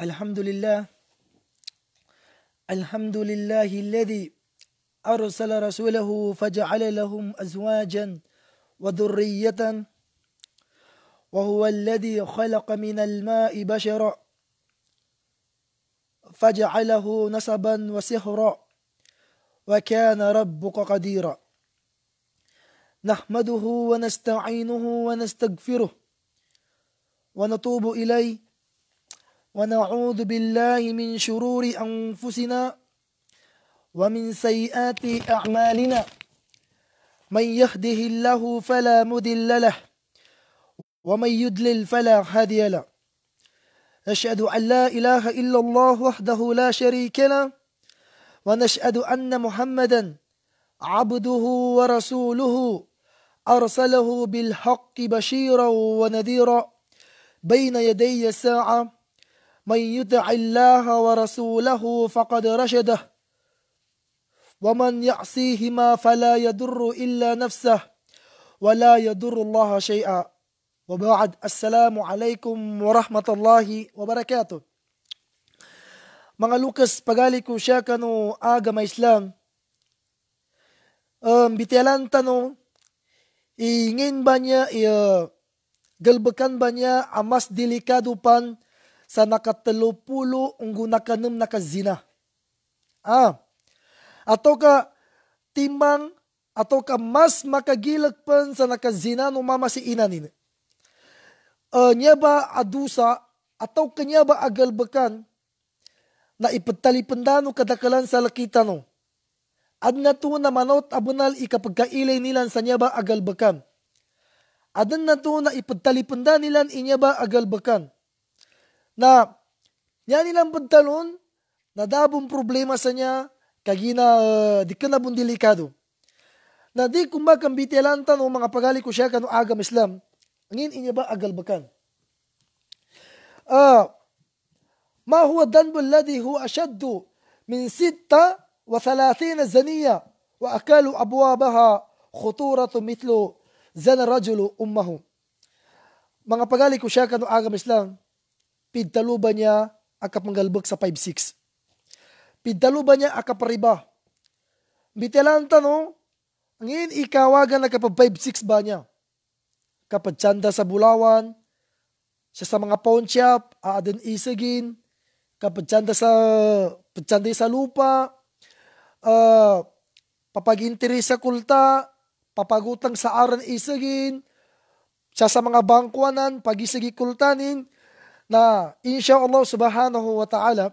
الحمد لله الحمد لله الذي أرسل رسوله فجعل لهم أزواجا وذرية وهو الذي خلق من الماء بشرا فجعله نسبا وسهرا وكان ربك قديرا نحمده ونستعينه ونستغفره ونتوب إليه ونعوذ بالله من شرور أنفسنا ومن سيئات أعمالنا من يهده الله فلا مدل له ومن يدلل فلا هادي له نشهد أن لا إله إلا الله وحده لا شريك له ونشهد أن محمدا عبده ورسوله أرسله بالحق بشيرا ونذيرا بين يدي الساعة من يطع الله ورسوله فقد رشده ومن يعصيهما فلا يضر إلا نفسه ولا يضر الله شيئا وبعد السلام alaikum warahmatullahi wabarakatuh Mga Lucas, pagali ko siya kanu agama Islam. Um, bitialan tanong, ingin ba niya, uh, galbakan ba niya ang mas delikado pan sa nakatalupulo ang gunakanam nakazina. Ah, ato ka timbang ato ka mas makagilag pan sa nakazina no mama si ina nini. Uh, niya ba adusa ato kanya ba agalbakan na ipagtalipandano kadakalan sa lakita no. Ad nato na manot abunal ikapagkailay nilan sa niya ba agalbakan. Adan nato na ipagtalipandan nilan inya ba agalbakan na niya nilang budtalon, nadabong problema sa niya, kagina uh, di ka nabong delikado. Na di kumakang bitialantan o mga pagali ko siya kano agam Islam, ang inya ba agalbakan? Ah, uh, ما هو الذنب الذي هو أشد من ستة وثلاثين زنية وأكل أبوابها خطورة مثل زن الرجل أمه mga pagali ko siya kano agam Islam pidtaluba niya akapanggalbek sa 5-6. Pidtaluba niya akapariba. Bitalanta no, ngayon ikawagan na kapag 5-6 ba niya? Kapag tsanda sa Bulawan, siya sa mga pawn shop, aadan isagin, kapag tsanda sa, pagtsanda sa lupa, uh, ah, papagintiri sa kulta, papagutang sa aran isagin, siya sa mga bangkwanan, pagisagi kultanin, na Allah subhanahu wa ta'ala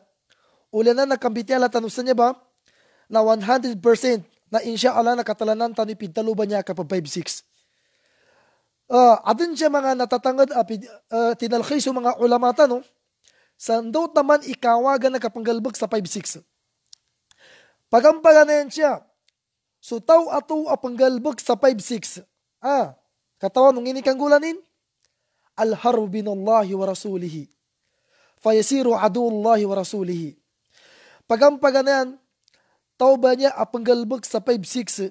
ulanan nakambitiala tanu sa ba na 100% na Allah nakatalanan tanu pintaluban niya kapag 5-6. Uh, ah, adun siya mga natatangad uh, ah, uh, ah, tinalkhiso mga ulama tanong sandaw naman ikawagan na kapanggalbag sa 5-6. Pagampaga na yan siya. So, tau ato apanggalbag sa 5-6. Ah, katawan nung inikang الهرب من Allah wa rasulihi. Fayasiru adullahi wa rasulihi. Pagampaganan, tauba niya apanggalbag sa 5-6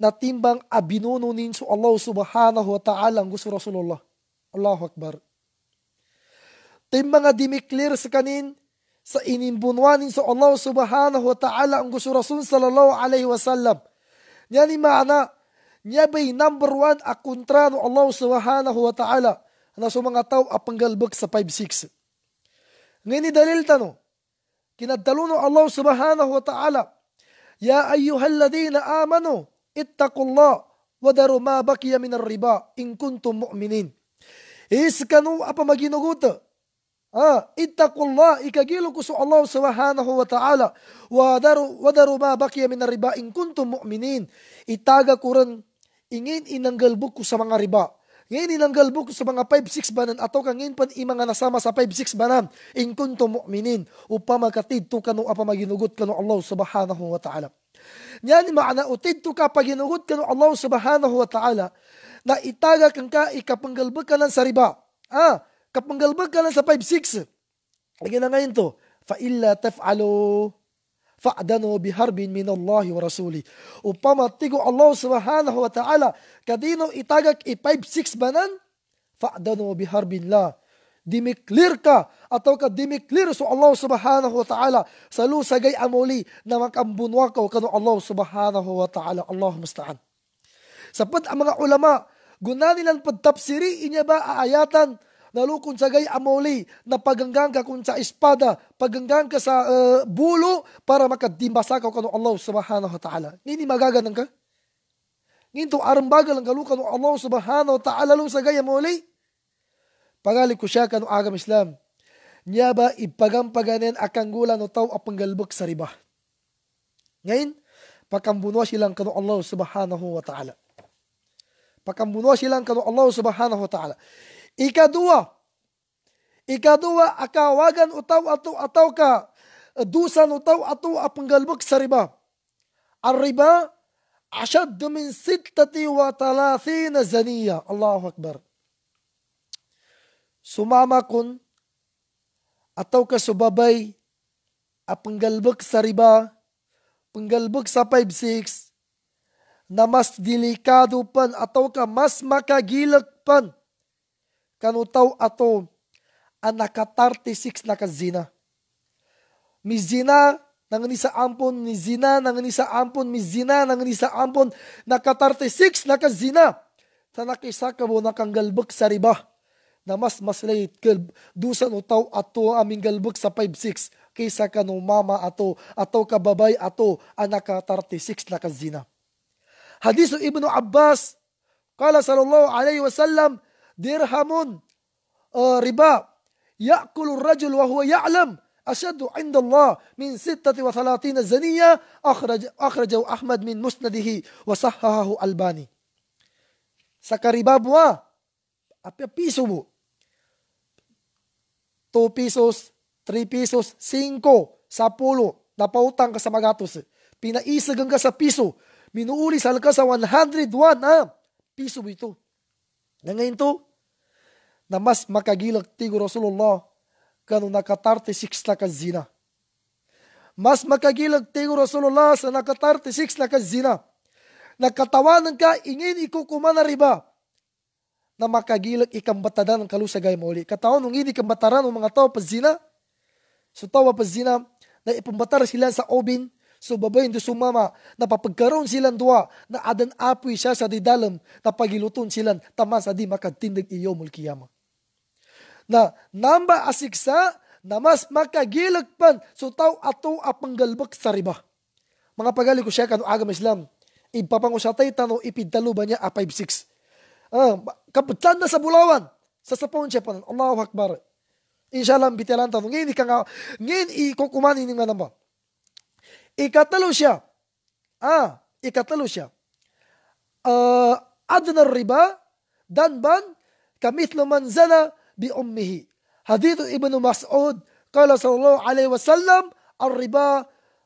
na timbang abinuno nin so Allah subhanahu wa ta'ala ang gusto Rasulullah. Allahu Akbar. Timbang nga dimiklir sa kanin sa inimbunwanin sa Allah subhanahu wa ta'ala ang gusto Rasul sallallahu alaihi wasallam. Yan ni maana, niya bay number one akuntrano Allah subhanahu wa ta'ala na mga a pangalbak sa 5-6. Ngayon ni dalil tano, kinadaluno Allah subhanahu wa ta'ala, Ya ayyuhalladhina amanu, ittaqullah, wadaru ma bakiya minar riba, in kuntum mu'minin. apa maginuguta? Ah, ittaqullah ikagilu kusu Allah subhanahu wa ta'ala wadaru wadaru ma bakiya min riba in kuntum mu'minin itaga kuran ingin inanggalbuk ko sa mga riba ngayon inanggal buk sa mga 5-6 banan ato ka ngayon pan imang nasama sa 5-6 banan. In kunto mu'minin upa magkatid to kanu apa maginugot kanu Allah subhanahu wa ta'ala. Yan maana utid to ka paginugot kanu Allah subhanahu wa ta'ala na itaga kang ka ikapanggalbag ka lang sa riba. Ah, kapanggalbag ka lang sa 5-6. Lagi na ngayon to. Fa illa taf'alu fa'danu biharbin min Allah wa rasuli. Upamatigo Allah subhanahu wa ta'ala kadino itagak i-5-6 banan fa'danu biharbin la. Dimiklir ka ataw ka dimiklir so Allah subhanahu wa ta'ala sa lusagay amuli na makambunwa ka kano Allah subhanahu wa ta'ala. Allah musta'an. sapat ang mga ulama, guna nilang pagtapsiri inya ba aayatan Nalukon sa gay amolay na paganggang ka kun sa espada, paganggang ka sa uh, bulo para makadimbasa ka kanu Allah subhanahu wa ta'ala. Nini magaganang ka? Nginto arambaga lang kalukan no Allah subhanahu wa ta'ala lung sa gay amolay. Pagali ko siya kanu agam Islam. Niya ba ipagampaganin akang gula no tao apanggalbok sa riba. Ngayon, pakambunwa silang kanu Allah subhanahu wa ta'ala. Pakambunwa silang kanu Allah subhanahu wa ta'ala. Ikaduha, ikaduha akawagan utaw ato ataw ka dusan utaw ato apanggalbak sa riba. Ar-riba أشد من ستة وثلاثين زنية الله أكبر sumama kun ataw ka subabay a panggalbak sa riba panggalbak sa 5-6 na mas delikado pan ataw ka mas makagilak pan kanutaw ato ang naka-36 na kazina. Mi zina, nangani sa ampon, ni zina, nangani sa ampon, mi zina, nangani sa ampon, naka-36 na kazina. Sa nakisa ka mo nakanggalbak sa riba na mas maslay kalb dusan utaw ato aming galbog sa 56 kaysa kanu mama ato ato kababay ato anak 36 na kazina hadis Ibn abbas qala sallallahu alaihi wasallam dirhamun uh, riba ya'kulu ar-rajul wa huwa ya'lam أشد عند الله من ستة وثلاثين زنية أخرج أخرجه أحمد من مسنده وصححه ألباني Sa kariba buwa, apa piso bu 2 pesos, 3 pesos, 5, 10, napautang ka sa magatos. Pinaisagan ka sa piso. Minuulisal ka sa 101 ah, piso ito. Na ngayon to, namaz makagilak tigo Rasulullah kanu nakatarte six lakas zina. Mas makagilag tigo Rasulullah sa nakatarte six lakas zina. Nakatawanan ka ingin ikukuma na riba na makagilag ikambatadan ang kalusagay mo uli. Kataon ng ini kambataran ng mga tao pa zina. So tawa pa zina na ipumbatar sila sa obin So babay do sumama na papagkaroon silang dua na adan apoy siya sa didalam na pagiluton silang tama sa di makatindig iyo mulkiyama na namba asiksa na mas makagilagpan so tau ato apanggalbak sa riba. Mga pagali ko siya kanu agam Islam. Ipapango siya tayo tano ipidtalo ba niya a 5-6. Ah, ah kapatan na sa bulawan. Sa sapon siya panan. Allahu Akbar. Inshallah, bitilan tanong. Ngayon, ika nga, ngayon, ikukumani ni manamba. Ikatalo siya. Ah, ikatalo siya. Uh, adnar riba, danban, kamitlo manzana, بأمه حديث ابن مسعود قال صلى الله عليه وسلم الربا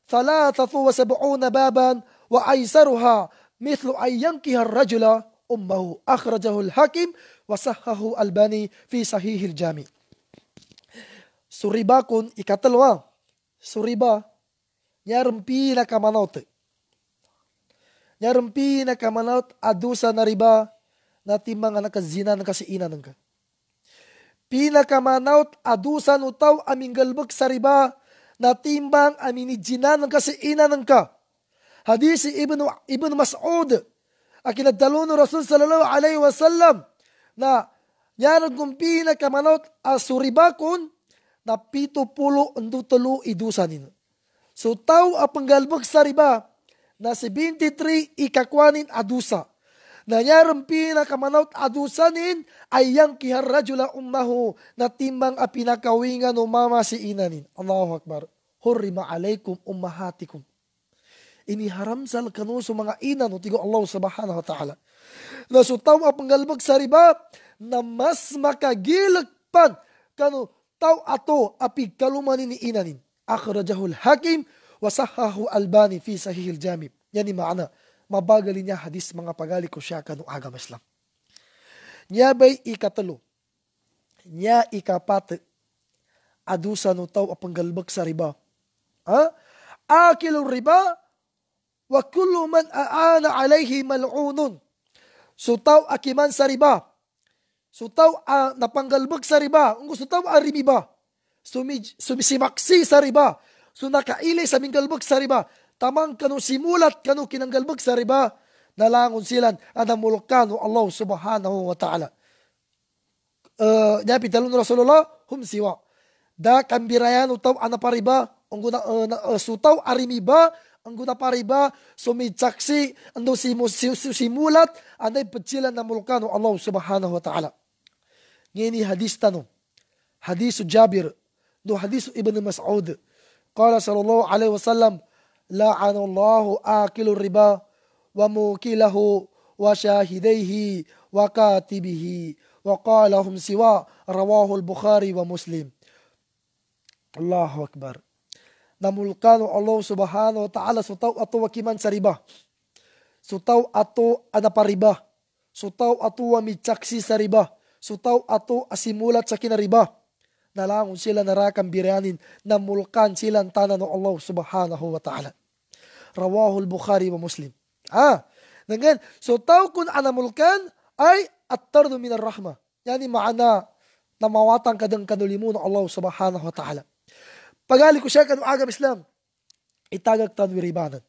ثلاثة وسبعون بابا وأيسرها مثل أن ينكه الرجل أمه أخرجه الحاكم وصحه الباني في صحيح الجامع سربا كون إكتلوا سربا يرمبي na kamanaut. Nyarempi na kamanaut adusa na كزينا na timang na pinakamanaut adusan utaw aming galbag sa riba na timbang amin ni jinanan ka si inanan ka. Hadisi Ibn, Ibn Mas'ud akinadalo dalun Rasul sallallahu alaihi wasallam na yanog kong pinakamanot asuribakon na pito pulo ang idusanin. So tao apang galbag sa riba na si 23 ikakwanin adusa Nanyaram pina kamanaut adusanin ayang kihar rajula ummahu na timbang apinakawingan umama si inanin. Allahu Akbar. Hurrima alaikum ummahatikum. Ini haram sal kanu sa mga ina no tigo Allah subhanahu wa ta'ala. Nasutaw a panggalbag sa riba na mas makagilagpan kanu tau ato api kalumanin ni inanin. Akhrajahul hakim sahahu albani fi sahihil jamib. Yani maana. mabagali niya hadis mga pagali ko siya kanu agam Islam. Niya bay ikatalo, niya ikapat, adusa no tau apanggalbag sa riba. Ha? Akilu riba, wa kullu man aana alayhi mal'unun. So tau akiman sa riba. So tau uh, ah, napanggalbag sa riba. Ang gusto tao ang riba. Sumisimaksi sa riba. So nakaili sa minggalbag sa riba tamang kanu simulat kanu kinanggalbag sa riba nalangon silan ada mulukano Allah subhanahu wa ta'ala uh, nyapi talon Rasulullah hum siwa da kambirayan utaw ana pariba ang guna uh, uh, sutaw arimiba ang guna pariba sumidsaksi ando simu, simulat anay patsilan na mulkano Allah subhanahu wa ta'ala ngini hadis tanong hadis Jabir do hadis Ibn Mas'ud قال sallallahu alaihi wasallam, وسلم لعن الله آكل الربا وموكله وشاهديه وكاتبه وقالهم سوى رواه البخاري ومسلم الله أكبر Namulkan Allah subhanahu wa ta'ala sutaw ato wakiman sa riba. Sutaw ato anapariba. Sutaw ato wamichaksi sa riba. Sutaw ato asimulat sa kinariba. riba. nalaon sila narakang biranin na mulkan silang tanan ng Allah subhanahu wa ta'ala. Rawahul Bukhari wa Muslim. Ah, dengan so tao kun ana mulkan ay at-tardu min rahma Yani maana na mawatang kadang kanulimun Allah subhanahu wa ta'ala. Pagali ko siya kanu agam Islam, itagag tanwi ribanan.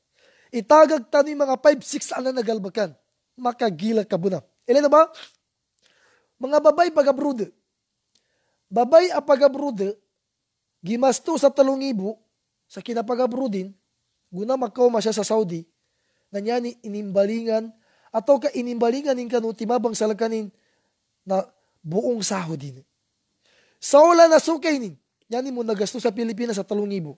Itagag tanwi mga 5-6 ana nagalbakan. Makagila ka buna. Ilan na ba? Mga babay pagabrud, babay apagabrude, eh. gimasto sa talong ibu, sa kinapagabrudin, guna makaw masya sa Saudi, nanyani inimbalingan, ato ka inimbalingan in kanu timabang salakanin na buong sahod din. Saula na sukay nin, yani mo nagasto sa Pilipinas sa talong ibu.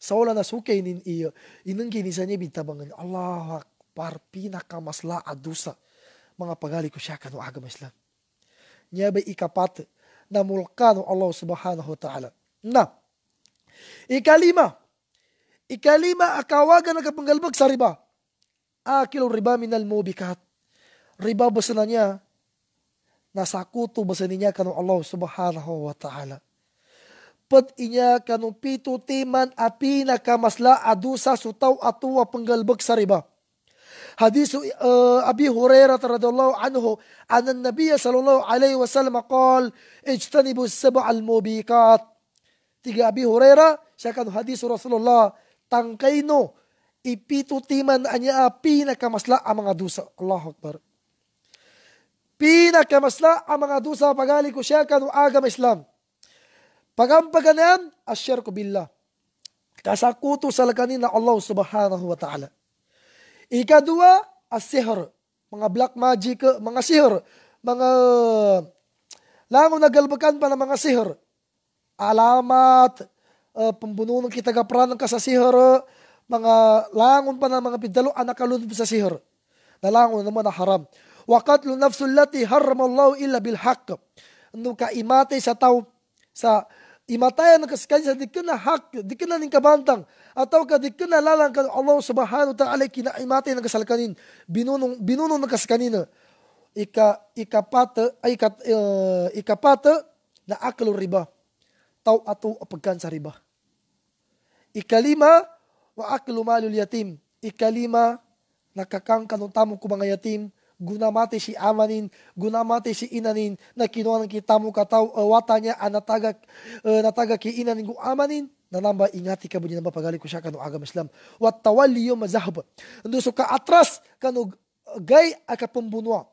Saula na sukay nin iyo, inang kinisa niya bitabangan, Allah akbar, pinakamasla adusa, mga pagali ko siya kanu agama Islam. Niya ba ikapat, na mulkano Allah subhanahu wa ta'ala. Na, ikalima, ikalima akawagan na kapanggalbag sa riba. Akil riba minal mubikat. Riba basa na niya, nasakuto basa niya Allah subhanahu wa ta'ala. Pat inya kanu pito timan api na kamasla adusa sutaw atuwa panggalbag sa riba حديث أبي هريرة رضي الله عنه أن النبي صلى الله عليه وسلم قال اجتنبوا السبع الموبقات Tiga Abi Hurairah, siya kan hadis Rasulullah, tangkay no, timan anya pinakamasla ang mga dusa. Allahu Akbar. Pinakamasla ang mga dusa pagali ko siya kan agam Islam. Pagampaganan, asyar ko billah. Kasakuto sa lakanin na Allah subhanahu wa ta'ala. Ikadua, as-sihr. Mga black magic, mga sihr. Mga lango nagalbakan pa ng mga sihr. Alamat, uh, eh, pambuno ng kitagapranan ka sa sihr. Mga langon pa ng mga pidalo, anakalunod sa sihr. Nalangon naman na haram. Wa nafsul lati harramallahu illa bil haqq. Ano imate sa tao sa imatayan ka kanya di ka na hak, di ka na ning kabantang, ataw ka di na lalang ka Allah subhanahu ta'ala kinaimatay ng kasalkanin, binunong, binunong ng kasalkanina. Ika, ikapata, ay kat, uh, eh, ikapata na aklo riba. tau ato apagkan sa riba. Ikalima, wa aklo malul yatim. Ikalima, nakakang kanong tamong kumang yatim, gunamate si amanin, gunamate si inanin, na kinuan ki tamu katau uh, watanya anataga ah, nataga uh, ki inanin gu amanin, nanamba ingati ka bunyi namba pagali kusha kanu agama Islam. Wat tawalli yawm zahab. Ndo suka atras kanu uh, gay aka pembunuhan.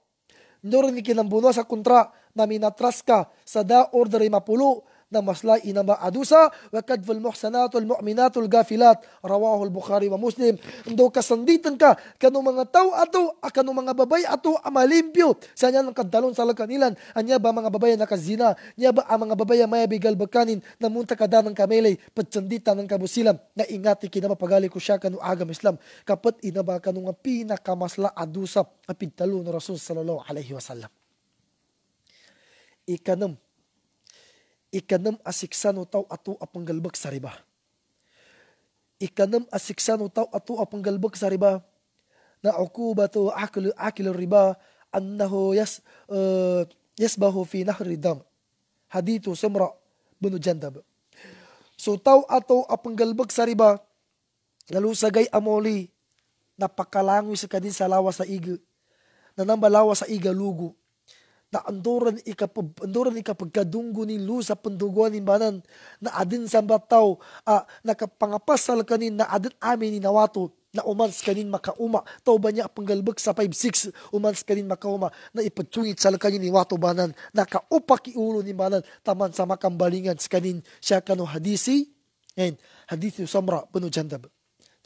Ndo rin kinambunuhan sa kontra na minatras ka sa da order 50 na masla inama adusa wa ve kadful muhsanatul mu'minatul gafilat rawahu al-Bukhari wa Muslim do kasanditan ka kanu mga tao ato akano mga babay ato amalimpyo sa nyan kadalon sa kanilan anya ba mga babay nakazina nya ba ang mga babay may bigal bakanin namunta kada ng kamelay patsandita ng kabusilam na ingat ingati kinamapagali ko siya kanu agam Islam kapat inaba kanu nga pinakamasla adusa apigtalo no Rasul sallallahu alaihi wasallam ikanam ikanam asiksan utaw ato apanggalbak sa riba. Ikanam asiksan utaw ato apanggalbak sa riba na ukubatu akil akil riba annahu yas uh, yasbahu fi nahri dam. Hadito Samra bin Jandab. So tau ato apanggalbak sa riba nalusagay amoli napakalangoy sa kadin sa lawa sa iga na nambalawa sa iga lugo na andoran ikapag andoran ikapagkadunggo ni lu sa panduguan ni banan na adin sa bataw uh, nakapangapasal kanin na adin amin ni nawato na umans kanin makauma tao ba niya panggalbag sa 5-6 umans kanin makauma na ipadsungit sa kanin ni wato banan na nakaupak ulo ni banan taman sa makambalingan sa kanin siya kano hadisi and hadisi samra bunu jandab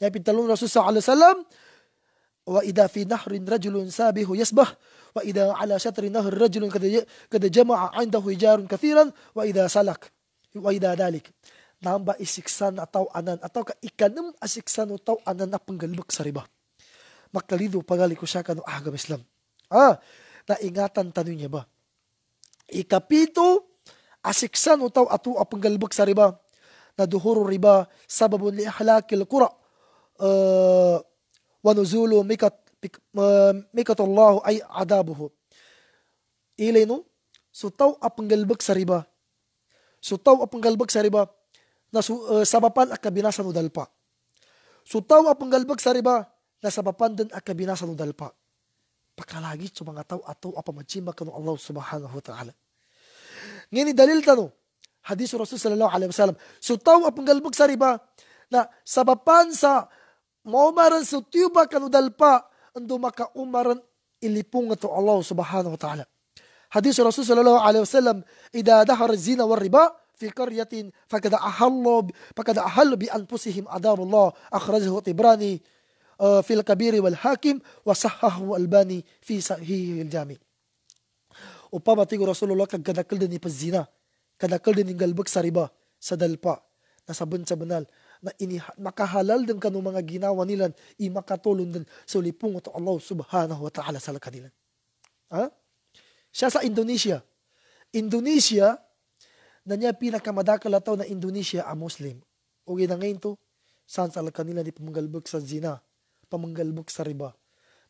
Nabi talong Rasul sallallahu alaihi wasallam wa idza fi nahrin rajulun sabihu yasbah wa idza ala syatri nahr rajulun kada ya, jama'a indahu hijarun kathiran wa idza salak wa idza dalik namba isiksan atau anan atau ka ikanem asiksan atau anan na penggalbak sariba makalidu pagali kusakan ah, agama Islam ah na ingatan tanunya ba ikapito asiksan atau atu apenggalbak sariba na duhuru riba sababun li ahlakil qura uh, ونزول mikatullahu ay adabuhu. Ilenu sutaw apanggalbag sa riba. Sutaw apanggalbag sa riba na su, uh, sabapan at kabinasan o dalpa. Sutaw apanggalbag sa riba na sabapan din at kabinasan dalpa. Pakalagi sa mga tao ato apamajima kanu Allah subhanahu wa ta'ala. Ngayon dalil tanong, hadis Rasul sallallahu alaihi wasallam, sutaw apanggalbag sa riba na sabapan sa maumaran sa tiba kanudalpa ando makaumaran ilipong to Allah subhanahu wa ta'ala. حديث الرسول صلى الله عليه وسلم إذا ظهر الزنا والربا في قرية فقد أحل فقد أحل بأنفسهم عذاب الله أخرجه طبراني في الكبير والحاكم وصححه الباني في صحيح الجامع upama tigo Rasulullah kag kadakil din ipazina kadakil din galbag sa riba sa dalpa nasa sa banal na iniha, makahalal din kanong mga ginawa nila i imakatulong din sa lipungot Allah subhanahu wa ta'ala sa kanilan. Ha? Siya sa Indonesia. Indonesia, na niya pinakamadakal ataw na Indonesia a Muslim. Ugay na ngayon to, saan sa kanila ni pamanggalbog sa zina, pamanggalbog sa riba.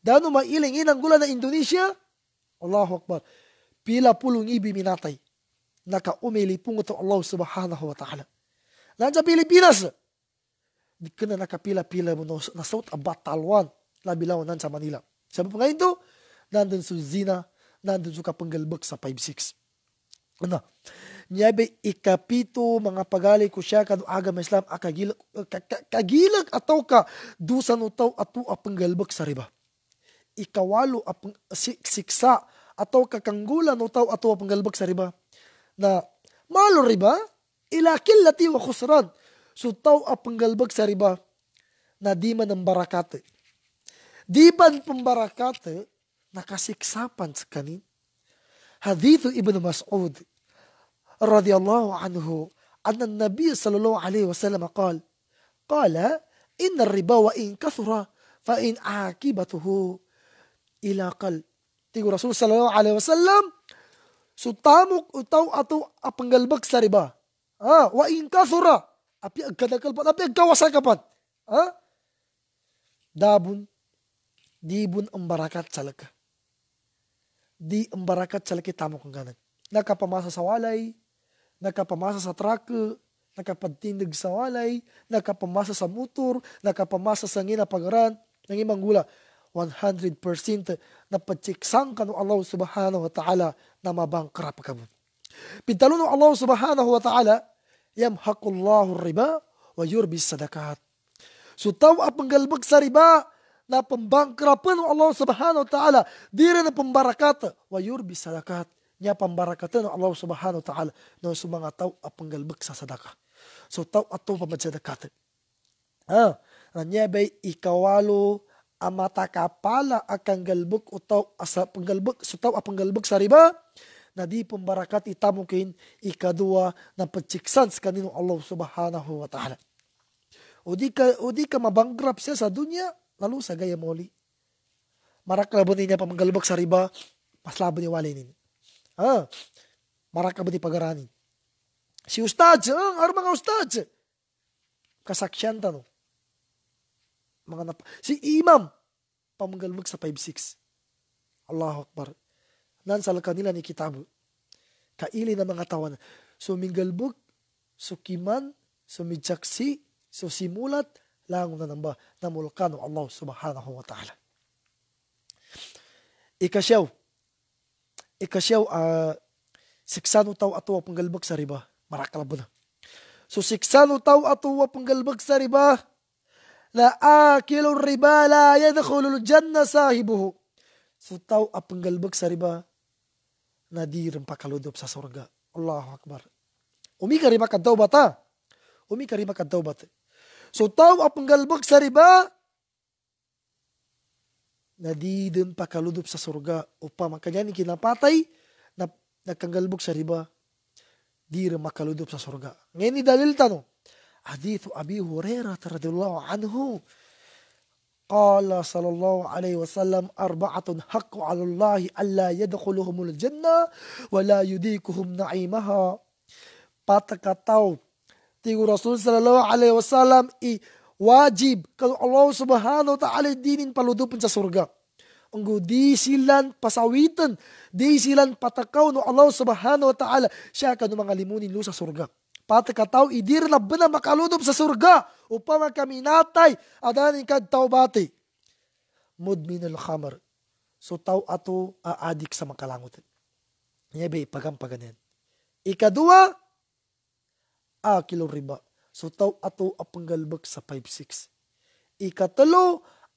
Dano mailing inang gula na Indonesia, Allahu Akbar, pila pulong ibi minatay Naka pungot ang Allah subhanahu wa ta'ala. Nandiyan Pilipinas, dikena nakapila-pila mo nasot a batalwan labilawanan sa Manila. Sabi pa nga ito, nandun sa Zina, nandun sa Kapanggalbak sa 5-6. Ano? Nyabe ikapito mga pagali ko siya aga agama Islam akagilag ah, ah, kagilag ataw ka do sa nutaw ato apanggalbak sa riba. Ikawalo apang siksa ataw ka kanggula nutaw ato apanggalbak sa riba na malo riba ila killati wa khusran So tau a sa riba na di man ang barakate. Di man pambarakate nakasiksapan sa kanin. Hadithu Ibn Mas'ud radiyallahu anhu أن النبي صلى الله عليه وسلم قال قال إن الربا وإن كثر فإن عاقبته إلى قل تيجي رسول صلى الله عليه وسلم sutamok utaw ato apanggalbag sa riba. Ah, wa in kathura. Api agkadagkalpat. Api agkawasal kapat. Ha? Dabon. Dibon ang barakat salaka. Di ang barakat salaki tamo kang ganag. Nakapamasa sa walay. Nakapamasa sa truck, Nakapadtindig sa walay. Nakapamasa sa motor. Nakapamasa sa ngina nginapagaran. Ng imang gula. 100% na patsiksang ka no Allah subhanahu wa ta'ala na mabangkrap ka mo. Pintalo no Allah subhanahu wa ta'ala yamhaqullahu riba wa yurbi sadakat. tau apenggal sa riba na pembangkrapan Allah subhanahu wa ta'ala diri na pembarakat wa yurbi sadakat. Nya pembarakatan Allah subhanahu wa ta'ala na sumanga tau apenggal sa sadaka. So tau atau pamadsadakat. Ha, nah, nya bay ikawalo amata kapala akan galbuk atau asa penggalbuk sutaw apa sa riba na di pong barakat itamukin ikadua na pagsiksan sa kanino Allah subhanahu wa ta'ala. O di ka, o di ka mabangrap siya sa dunya, lalo sa gaya moli. Maraklabo niya pa manggalubak sa riba, paslabo ni walinin. Ah, maraka ba pagaranin? Si ustaz, ang ah, mga ustad. Kasaksyan tanong. Mga nap- si imam, pamanggalubak sa 5-6. Allahu Akbar nansal kanila ni kitabu. Kaili na mga kiman, Sumingalbog, sukiman, sumidsaksi, simulat, lang na namba na mulkano Allah subhanahu wa ta'ala. Ikasyaw. Ikasyaw, uh, siksano tao ato panggalbag sa riba. Marakalabo na. So siksano tao ato panggalbag sa riba na akilong riba la yadkhulul janna sahibuhu. So tao apanggalbag sa riba Nadir nadirun pakaludop sa sorga. Allahu Akbar. Umi karima kan taubata. Umi karima kan taubata. So tau ang panggalbag sa riba, nadidun pakaludop sa sorga. Upa makanya ni kinapatay, na, nagkanggalbog sa riba, di rin sa sorga. Ngayon ni dalil tanong, Hadithu Abi Hurairah radhiyallahu anhu قال صلى الله عليه وسلم أربعة حق على الله ألا يدخلهم الجنة ولا يديكهم نعيمها patakataw tigo Rasul sallallahu alaihi wasallam i wajib kang Allah subhanahu wa ta'ala dinin paludupin sa surga. Ang di silan pasawitan, di silan patakaw no Allah subhanahu wa ta'ala siya no mga limunin lu sa surga. ಪಾತಕ ತಾವು ಇದೀರನ ಬನ ಮಕಲೂದು ಸಸುರ್ಗ ಉಪಮ kami natay ಕದ್ kad taubati. mudminul khamar. So tao ato aadik sa makalangutan. Yebe, pagampaganin. Ikadua, ah, kilo riba. So tau ato apanggalbag sa 5-6. Ikatalo,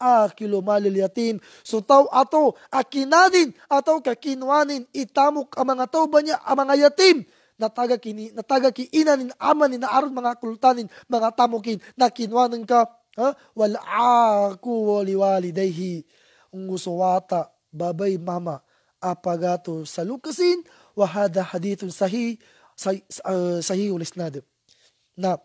ah, kilo malil yatim. So tau ato akinadin, ato kakinwanin, itamok ang mga tao niya, ang mga yatim natagakini natagaki inanin ama nin aron mga kultanin mga tamukin na kinwanan ka ha wal aku waliwalidayhi ngusuwata babay mama apagato sa lukasin wa hada hadithun sahih uh, sahih ul isnad na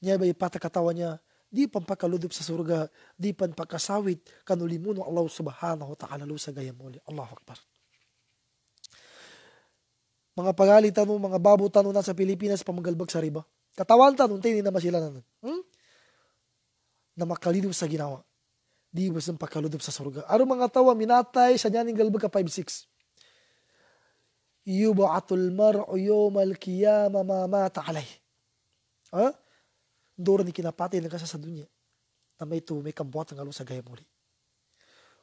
niya ba ipatakatawa niya di pampakaludob sa surga di pampakasawit kanulimuno Allah subhanahu wa ta'ala lusagayam uli Allahu Akbar mga pagalitan mo, mga babutan mo na sa Pilipinas, pamanggalbag sa riba. Katawan tanong, tayo na sila nanon. Hmm? Na makalidob sa ginawa. Di ba sa pagkaludob sa surga. Aro mga tawa, minatay sa niyaning galbag ka 5-6. Yubaatul mar'u yawmal qiyama ma mata alay. Ha? Duro ni kinapatay na kasa sa dunya. Na may to, may kambuhat ang sa gaya muli.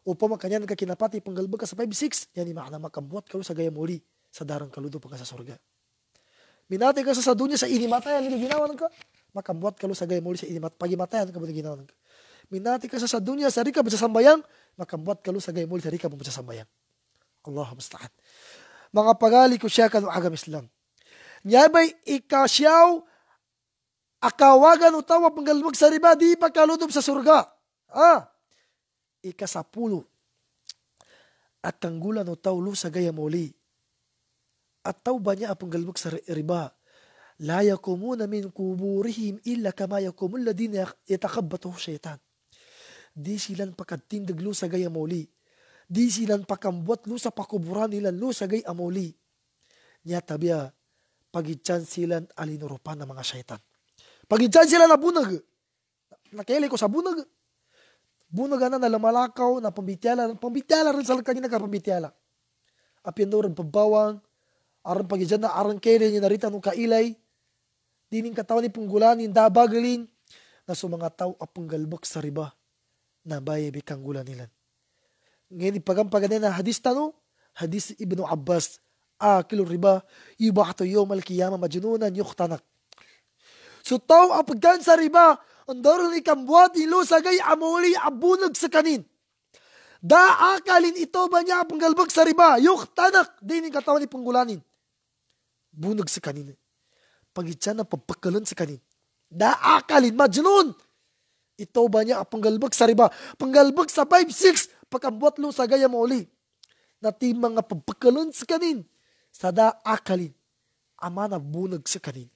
Upa makanyan ka kinapatay panggalbag ka sa 5-6. Yan yung makana makambuhat ka sa gaya muli sa darang kaludo pagka sa sorga. Minati ka sa dunya sa inimatayan, ito ginawan ka. Makambuat ka sa gay muli sa inimat, pagimatayan ka ginawan ka. Minati ka sa dunya sa rikab sa sambayang, makambuat ka sa gay muli sa rikab sa sambayang. Allah musta'an. Mga pagali ko siya kanu agam Islam. Nyabay ikasyaw akawagan utawa panggalmag sa riba di pagkaludob sa surga. Ah, ikasapulo at tanggulan o taulo sa gaya muli التوبة niya ang paggalwag sa riba. La yakumuna min kuburihim illa kama yakumul ladina yatakabbato shaytan. Di silan pagkatindag lusa gay amuli. Di silan pakambwat lusa pakuburan nila lusa gay amuli. Niya tabiya, pagidyan silan alinurupan ng mga shaytan. Pagidyan sila na bunag. Nakili ko sa bunag. Bunag na nalamalakaw, na pambityala, pambityala rin sa kanina ka pambityala. Apindoran pabawang, aron pagijad na aron kailan niya narita nung kailay, dining katawan ni punggulanin, dabagalin, na sumangataw apunggalbak sa riba, na bayabi kang gulanilan. Ngayon ipagampaganin na hadis tano, hadis ibnu Abbas, akil ah, riba, ibahto yom al-kiyama majununan yuktanak. So tao apagdan sa riba, ang daron ikambuat ilo sagay amuli abunog sa kanin. Da akalin ito ba niya panggalbag sa riba, yuktanak, din yung katawan ni panggulanin bunag sa kanin. Eh. Pagitsa na pagpakalan sa kanin. Daakalin, majnun! Ito ba niya panggalbag sa riba? Panggalbag sa 5-6! Pakambuat lo sa gaya mo uli. Nati mga pagpakalan sa kanin. Sa daakalin. Ama na bunag sa kanin.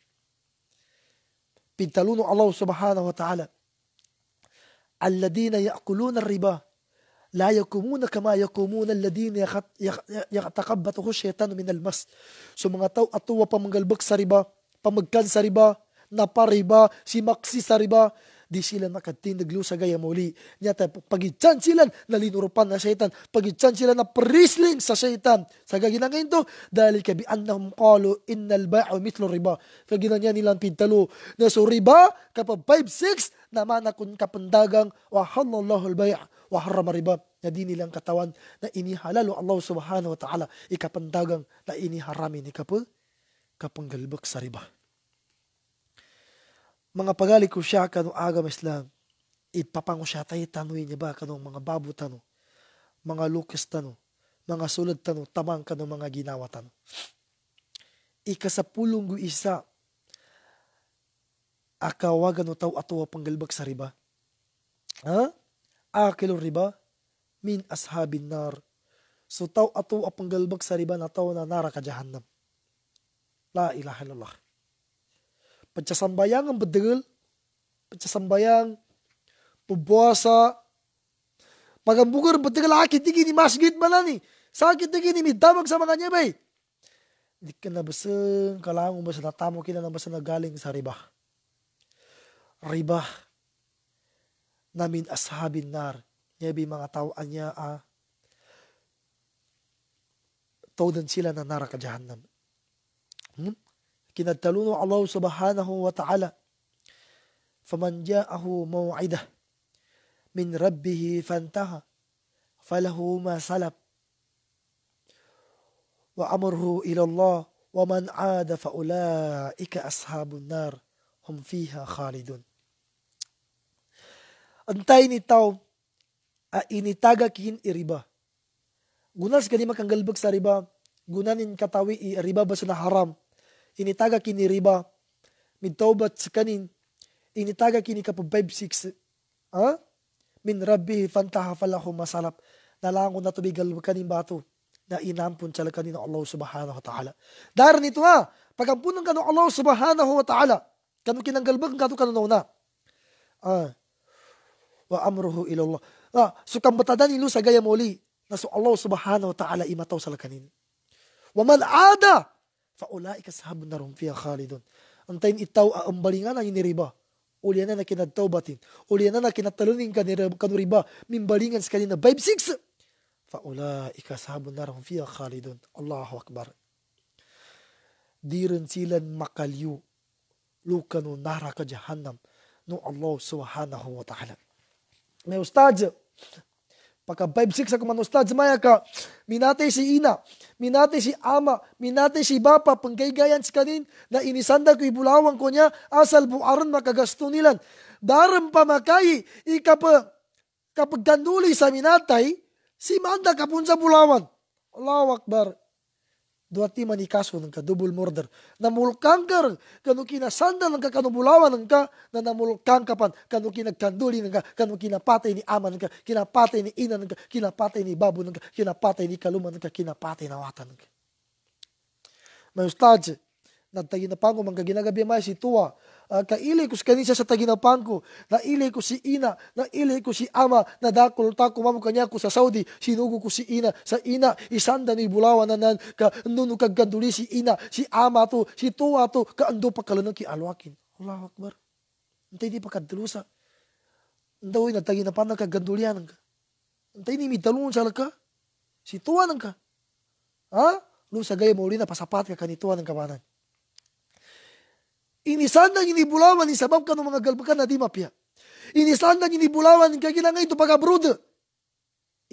Pintaluno Allah subhanahu wa ta'ala. Alladina ya'kuluna riba لا yakumuna kama yakumuna alladhina yataqabbatuhu shaytanu min almas so mga tao atuwa pamanggalbak sa riba pamagkan sa riba napariba si maksi sa riba di sila nakatinaglo sa gaya muli. Nyata, pagitsan sila, nalinurupan na syaitan. Pagitsan sila na prisling sa syaitan. Sa gaginangin to, dahil kabi annahum qalu innal ba'u mitlo riba. Kaginanya nilang pintalo. Na so riba, kapag 5-6, naman akong kapandagang halallahu al-bay'a wa harrama riba na di nilang katawan na inihalalo Allah subhanahu wa ta'ala ikapandagang na iniharami ni kapul kapanggalbak sa riba mga pagali ko siya kanong agam Islam, ipapango siya tayo tanoy niya ba kanong mga babo tanu mga lukas tanu mga sulod tanu tamang kanong mga ginawa tano. Ikasapulong gu isa, akawagan o tau ato panggalbag sa riba. Ha? Akilong riba, min ashabin nar. So tau ato panggalbag sa riba na tau na nara ka jahannam. La ilaha illallah. പച്ചസമ്പയാങ് അമ്പത്തുകൾ പച്ചസമ്പയാങ് പുബ്വാസ Pagambugar, ba't nagala kitigi ni masgit malani? Sa kitigi ni mitamag sa mga niya, bay? Di ka na basa, kalango basa, natamo kina na basa nagaling sa riba. Riba. Namin ashabin nar. Yabi mga tawaan niya, ah. Tawdan sila na nara ka jahannam. Hmm? كنتلون الله سبحانه وتعالى فمن جاءه موعدة من ربه فانتهى فله ما سلب وأمره إلى الله ومن عاد فأولئك أصحاب النار هم فيها خالدون Antay نتاو tao a initagakin iriba. Gunas ganima kang galbag sa riba, gunanin katawi i حرام initaga kini riba min taubat kanin initaga kini ka po 5-6 ha? min rabbihi fantaha falahu masalap nalangon na tubigal kanin bato na inampun sa kanin Allah subhanahu wa ta'ala dahil nito ha pagampunan ka Allah subhanahu wa ta'ala kanu kinanggalbag kato kanunaw na ah. wa amruhu ilallah ah, so kambatadan ilo sa gaya muli na so Allah subhanahu wa ta'ala imataw sa kanin wa man ada faulaika ashabun nar hum fiha khalidun antayn itaw aambalingan ang iniriba ulian na kinadtawbatin ulian na kinatalunin kanuriba mimbalingan sa kanina 5-6 faulaika ashabun nar hum fiha khalidun Allahu Akbar diren silan makalyu lukanu naraka jahannam no Allah subhanahu wa ta'ala. Meu estádio, Pagka 5-6 ako manustad sa maya ka, minatay si ina, minate si ama, minate si bapa, panggaygayan si kanin, na inisanda ko ibulawang ko niya, asal buaran makagasto nilan. Daram pa makayi, ikapa, kapag ganuli sa minatay, si manda kapunsa bulawan. Allahu akbar duati man ikaso ng ka double murder. Namulkang kar, kanu kinasanda ng ka kanubulawan ng ka, na namulkang kapan, kanu kinagkanduli ng ka, kanu kinapatay ni ama ng ka, kinapatay ni ina ng ka, kinapatay ni babo ng ka, kinapatay ni kaluma ng ka, kinapatay na watan ng ka. May ustadse, nagtagi na pango mga ginagabi may si Tua, uh, kailay ko si kanisa sa taginapan ko, nailay ko si ina, nailay ko si ama, nadakulta ko mamu kanya ko sa Saudi, sinugo ko si ina, sa ina, isanda ni bulawan na nan, ka nunu kaganduli si ina, si ama to, si tua to, kaando pa kalanang ki alwakin. Allah Akbar. Antay di pa kadalusa. Andaw na taginapan ng kagandulian ka. Antay ni midalun sa laka. Si tuwa ka. Ha? Lusa gaya mo na pasapat ka kanituan ng kabanan. Ini Inisan ini bulawan disebabkan ng mga galbakan na di mapya. Inisan ng inibulawan ini ito Ini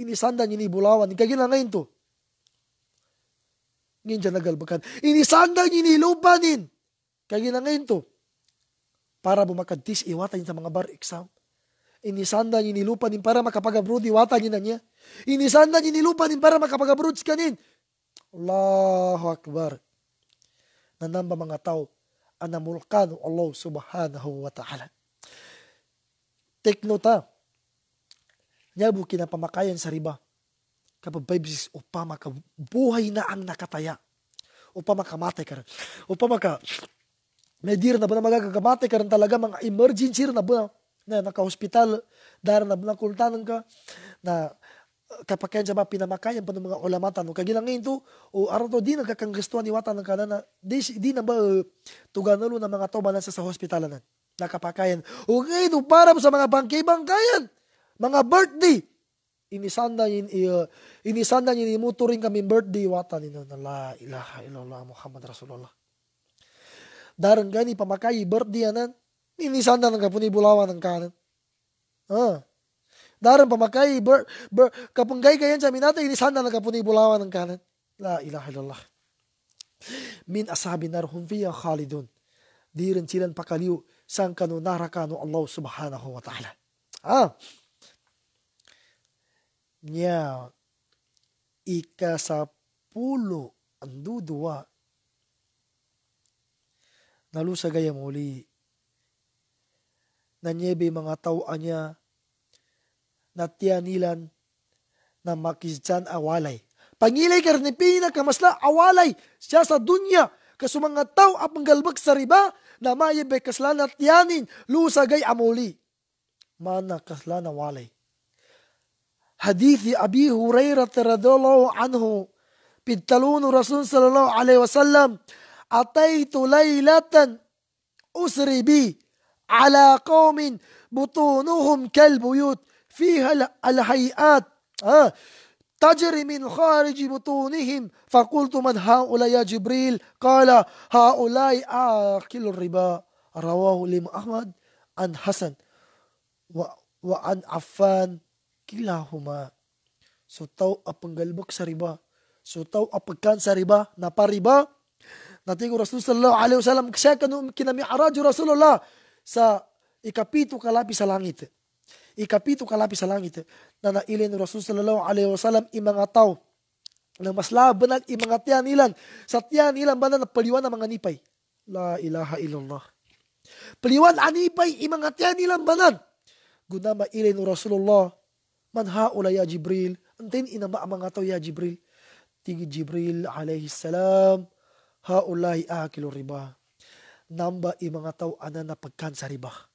Inisan ini bulawan kagilangan ito. Ngayon dyan Ini sandang ini inilupanin kagilangan ito para bumakadtis iwatan eh, sa mga bar exam. Eh, Inisanda ini nilupa para makapag-abroad iwatan eh, niya na niya. Inisanda ini nilupa para makapag-abroad kanin. Allahu Akbar. Nanamba mga tao ana mulkanu Allah subhanahu wa ta'ala. Take note ha. Ah. Nyabu kinapamakayan sa riba. Kapabibis, upama ka buhay na ang nakataya. Upama ka matay ka rin. Upama ka may dir na ba na magagakamatay ka rin talaga mga emergency na ba na, na naka-hospital, dara na ba na kultanan ka na kapakayan siya ba pinamakayan pa ng mga ulamatan o kagilangin to o araw to di nagkakanggestuan ni Wata ng kanana di, di na ba uh, eh, tuganalo ng mga toba na sa, sa hospitalanan nakapakayan o ngayon para sa mga bangkay-bangkayan mga birthday inisanda yin uh, eh, inisanda yin imuto kami birthday watan ino la ilaha illallah Muhammad Rasulullah daran gani pamakay birthday anan inisanda ng kapuni bulawan ng kanan ah Daran pamakai ber, ber kapunggay kayan sa ini ilisan na nakapuni bulawan ng kanan. La ilaha illallah. Min ashabi nar hum fiya khalidun. Dirin silan pakaliw sang kanu narakanu Allah subhanahu wa ta'ala. Ah. Nya ikasapulo ang dudua nalusa gaya muli. Nanyebi mga tao niya na tiyan ilan na makisyan awalay. Pangilay kar ni pinakamasla awalay siya sa dunya kasumanga tao apang sa riba na mayebe kaslan at yanin lusagay amuli. Mana kaslan awalay. حديث أبي هريرة رضي الله عنه بالتلون رسول صلى الله عليه وسلم أتيت ليلة أسري بي على قوم بطونهم fiha فيها الهيئات آه تجري من خارج بطونهم فقلت من هؤلاء يا جبريل قال هؤلاء riba rawahu رواه الإمام an hasan wa wa an عفان kilahuma. So tau apanggalbak sa riba. So tau apagkan sa riba. Napariba. Nating Rasulullah sallallahu alaihi wasallam siya kanu kinami'araj Rasulullah sa ikapito kalapi sa langit ikapito kalapi sa langit na nailin ni Rasul sallallahu alaihi wasallam imang tao na mas laban at imang tiyan ilan sa tiyan ilan ba na napaliwan ang mga nipay la ilaha illallah paliwan anipay imang tiyan ilan banan guna mailin ni Rasulullah man haula ya Jibril antin inaba ang mga tao ya Jibril tigi Jibril alaihi salam haulay akilo riba namba imang tao ana na pagkansa riba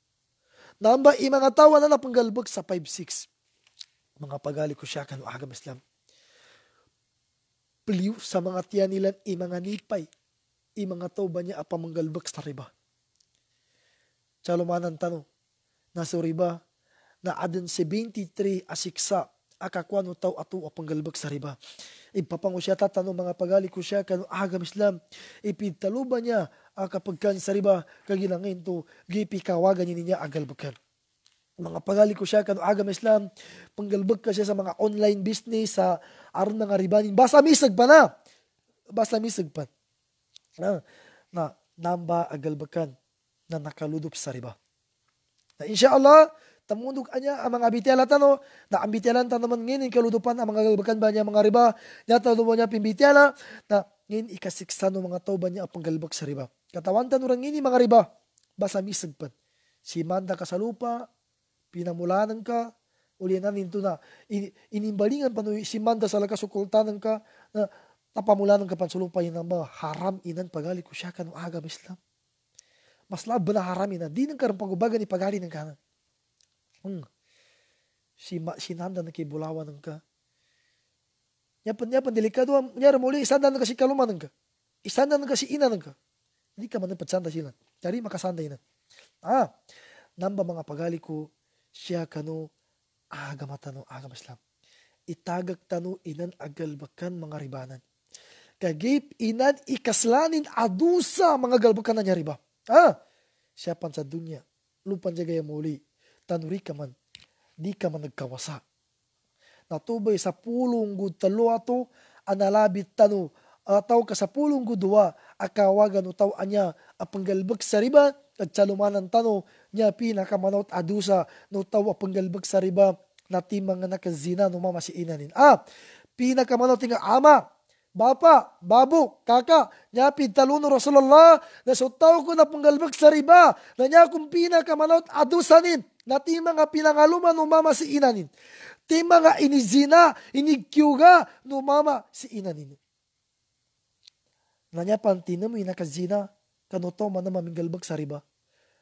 Namba imanga tawa na napanggalbog sa 5-6. Mga pagali ko siya kanu agam Islam. Pliw sa mga tiyan nilan imanga nipay. Imanga taw ba niya apamanggalbog sa riba? Chalumanan tano. Nasa riba na adin si 23 asiksa akakwano taw ato apanggalbog sa riba. Ipapango siya tatano mga pagali ko siya kanu agam Islam. Ipintaluban niya kapag kan sa riba kaginangin to gipikawagan niya agalbakan mga pagali ko siya kanu agam Islam panggalbag ka siya sa mga online business sa aron nga ribanin basta misag pa na basta misag pa na, na namba agalbakan na nakaludok sa riba na insya Tamundog anya ang mga bitialatan o, na ang bitialatan naman ngayon, kaludupan ang mga galbakan ba niya mga riba, yata lumo niya pimbitiala, na ngayon ikasiksa no mga tao ba niya ang panggalbak sa riba. Katawan tanurang ngayon mga riba, basa misagpan. Si manda ka sa lupa, pinamulanan ka, ulianan ninto na, in, inimbalingan pa no, si manda sa lakas ukultanan ka, na tapamulanan ka pansulupay ng mga haram inan pagali ko siya ka ng agam Islam mas laban na harami na di ng karong pagubagan ng kanan. ung sima dan ke bulawan engka nyapen nyapen delikado nyar muli dan ka si kaluman engka dan ka si inan engka lika ka mana pecanda silan dari maka sanday ah namba mga pagaliku siya kanu agama tanu agama Islam itagak tanu inan agal bakan mga ribanan kagip inan ikaslanin adusa mga galbakan na riba ah siapan sa dunya lupan jaga yang muli tanuri ka man, di ka man nagkawasa. Natubay sa pulong gud talo ato, analabit tanu, ataw ka sa pulong gudwa, akawagan utaw anya, apanggalbag sa riba, at salumanan tano, niya pinakamanot adusa, no taw apanggalbag sa riba, nati mga nakazina no mama si inanin. Ah, pinakamanot nga ama, Bapa, babu, kaka, nyapid talo no Rasulullah, nasuttaw ko na panggalbag sa riba, na niya kung pinakamanot adusanin, na ti mga pinangaluman no mama si inanin. Ti mga inizina, inigkyuga no mama si inanin. Nanya pantina mo inakazina, kanuto man na maminggalbag sa riba.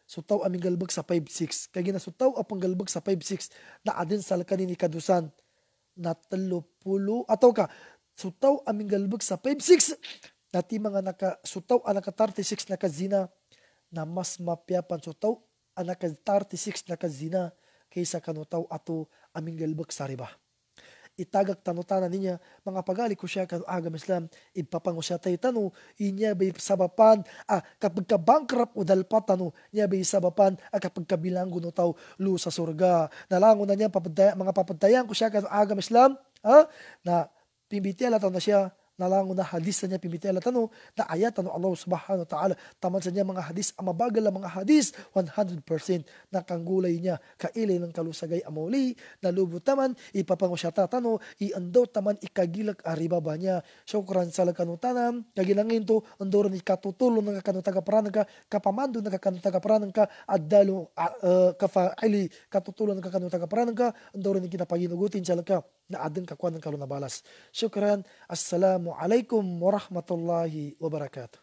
Sutaw aminggalbag sa 5-6. Kaya ginasutaw apanggalbag sa 5-6 na adin sa lakanin ni kadusan na talupulo. Ataw ka, sutaw aminggalbag sa 5-6 na ti mga nakasutaw ang naka 36 nakazina na mas mapiapan sutaw anaka 36 nakazina kaysa kanutaw ato aming galbak sariba. Itagak tanutana ninya, mga pagali ko siya kanu agam Islam, ipapango siya tayo tanu, inya bay sabapan, a ah, kapag ka bankrupt o dalpat tanu, inya bay sabapan, a ah, kapag ka bilanggo no tao, lu sa surga. Nalangon na niya, papadaya, mga papadayan ko siya kanu agam Islam, ha? Ah, na pimbitiala tao na siya, nalangon na hadis na niya pimitela tano na ayat tano Allah subhanahu wa ta'ala taman sa niya mga hadis ang mabagal na mga hadis 100% na kanggulay niya kailay ng kalusagay amuli na lubo taman ipapango siya tatano iandaw taman ikagilak ariba ba niya syukran sa lagkanutanan kagilangin to andoran ikatutulo ng kakanutagapranan ka kapamando ng kakanutagapranan ka at dalo uh, ah, ah, kafaili katutulo ng kakanutagapranan ka andoran ikinapaginugutin sa lagkanutanan na adin kakuan kalau nabalas. Syukran. Assalamualaikum warahmatullahi wabarakatuh.